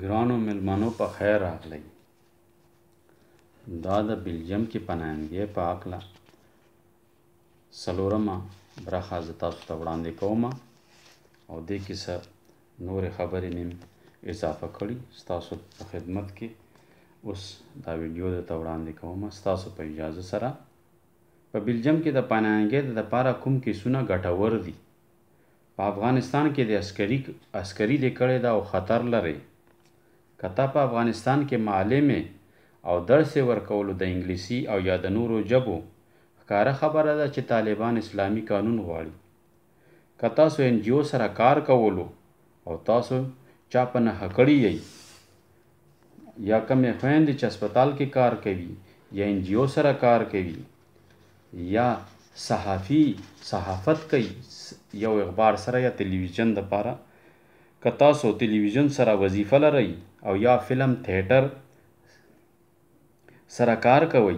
ګرانو ملمنو په خیر راغلی دا د بلجیم کې پناهندګۍ په هکله څلورمه برخه زه تاسو ته وړاندې کوم او دې کې څه نورې خبرې مې اضافه کړي ستاسو په خدمت کې اوس دا ویډیو درته وړاندې کوم ستاسو په اجازه سره په بلجیم کې د پناهندګۍ دپاره کوم کیسونه ګټور دي په افغانستان کې د عسکري عسکري لیکړې ده او خطر لري کته په افغانستان کې معلمې او درس ورکولو د انګلیسي او یا د نورو ژبو ښکاره خبره ده چې طالبان اسلامي قانون غواړي که تاسو ان جی او سره کار کولو او تاسو چا په نه کړی یی یا کمې خویندې چې هسپتال کې کار کوي یا ان جی او سره کار کوي یا صحافي صحافت کوي یو اخبار سره یا ټلویزیون د پاره که تاسو تلویزیون سره وظیفه لرئ او یا فلم تھیټر سره کار کوئ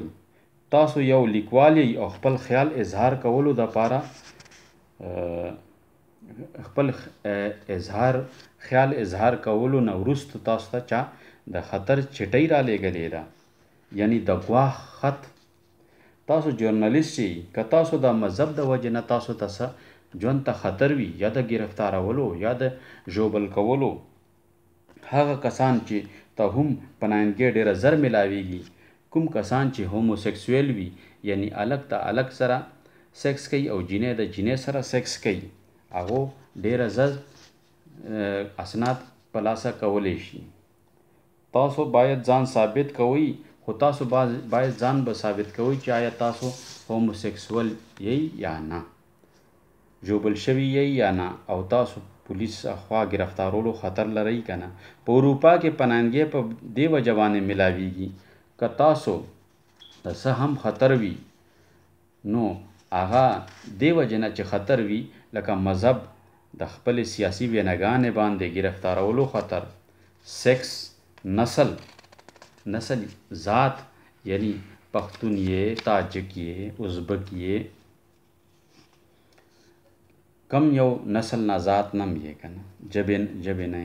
تاسو یو لیکوال او خپل خیال اظهار کولو د پاره خپل اظهار خیال اظهار کولو نه وروسته تاسو ته چا د خطر چټی را لېږلې ده یعنی د ګواښ خط تاسو جرنالیست شئ که تاسو د مذهب د وجې نه تاسو ته ژوند ته خطر وي یا د گرفتارولو یا د ژوبل کولو هغه کسان چې ته هم پناهنګي ډیره زر ملاويږي کوم کسان چې هوموسیکسوال وي یعنی الګ ته الګ سره سیکس کوي او جنې د جنې سره سیکس کوي هغه ډیره زر اسناد پلاسه کولی شي تاسو باید ځان ثابت کوئ خو تاسو باید ځان به ثابت کوئ چې آیا تاسو هوموسیکسوال یی یا نه ژوبل شوي یې یا نه او تاسو پولیس خوا گرفتارولو خطر لرئ کنه په اروپا کې پنانګي په دی وجوانه ملاويږي که تاسو د څه هم خطر وي نو هغه دیو جنا چې خطر وي لکه مذهب د خپل سیاسي ویناګانې باندې گرفتارولو خطر سیکس نسل نسل ذات یعنی پښتون یې تاجک یې ازبک یې کم یو نسل نازات نم یې کنه جبې جبې نه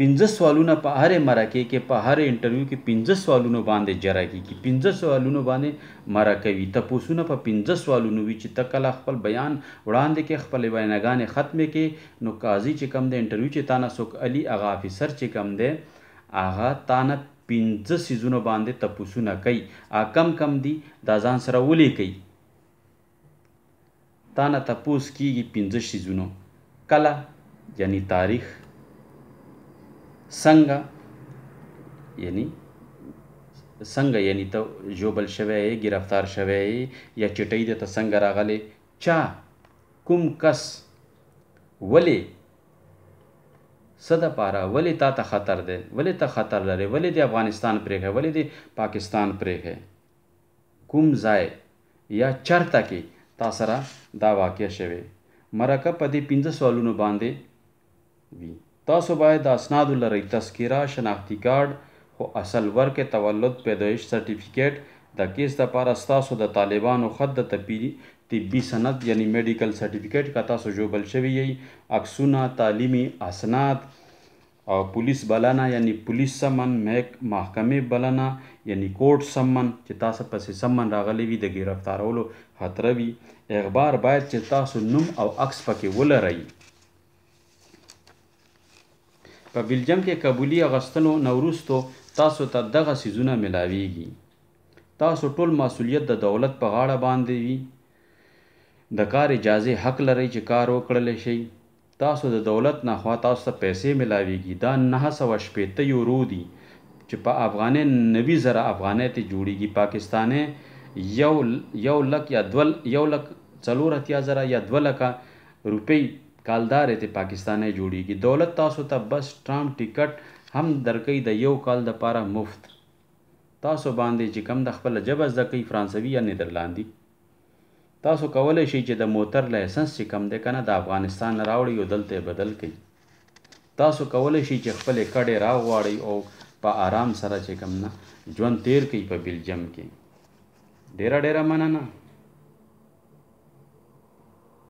پنځه سوالونه په هر مرکه کې په هر انټرویو کې پنځه سوالونه باندې جره کیږي پنځه سوالونه باندې مرکه وي تپوسونه په پنځه سوالونو وي چې تکله خپل بیان وړاندې کې خپل ویناګانې ختمې کې نو قاضي چې کم دی انټرویو چې تانه سوک علي اغا افسر چې کم دی اغا تانه پنځه سیزونو باندې تپوسونه کوي ا کم کم دی دا ځان سره ولي کوي تا نه تپوس کیږي پنځه شیزونو کله یعنی تاریخ څنګه یعنی څنګه یعنی ته جوبل شوی گرفتار شوی یا چټۍ د ته څنګه راغلی چا کوم کس ولې صد پاره ولې تا ته خطر دی ولې ته خطر لري ولې د افغانستان پرېږه ولې د پاکستان پرېږه کوم ځای یا چرته کې تا سره دا واقع شوه مرکه په دې 15 سوالونو باندې وی تاسو باید د اسناد لری تذکیره شناختی کارت خو اصل ورکه تولد پیدایش سرټیفیکیټ د کیس د پاره تاسو د طالبانو خد د تپیری طبي سند یعنی میډیکل سرټیفیکیټ کا تاسو جوړل شوی یي عکسونه تعلیمی اسناد پولیس بلنه یعنی پولیس سمن محکمې بلنه یعنی کورټ سمن چې تاسو پسې سمن راغلی وي د ګرفتارولو خطره وي اخبار باید چې تاسو نوم او عکس پکې ولرئ په بلجم کې قبولي اغستنو نه وروستو تاسو ته دغه سیزونه میلاویږي تاسو ټول مسولیت د دولت په غاړه باندې وي د کار اجازه حق لرئ چې کار وکړلی شئ تاسو د دولت نه خوا تاسو ته پیسې ملاويږي دا 980 یورو دي چې په افغاني 90 زره افغانۍ ته جوړیږي پاکستاني یو یو لک یا دول یو لک څلور اتیا زره یا دو لک روپۍ کالدار ته پاکستاني جوړیږي دولت تاسو ته بس ټرام ټیکټ هم درکې د یو کال د پاره مفت تاسو باندې چې کم د خپل جبز د کوي فرانسوي یا نیدرلاندي تاسو کولای شئ چې د موټر لایسنس چې کم دی کنه د افغانستان نه راوړئ او دلته بدل کړئ تاسو کولای شئ چې خپلې کډې راغواړئ او په آرام سره چې کم نه ژوند تیر کړئ په بلجیم کې ډیره ډیره مننه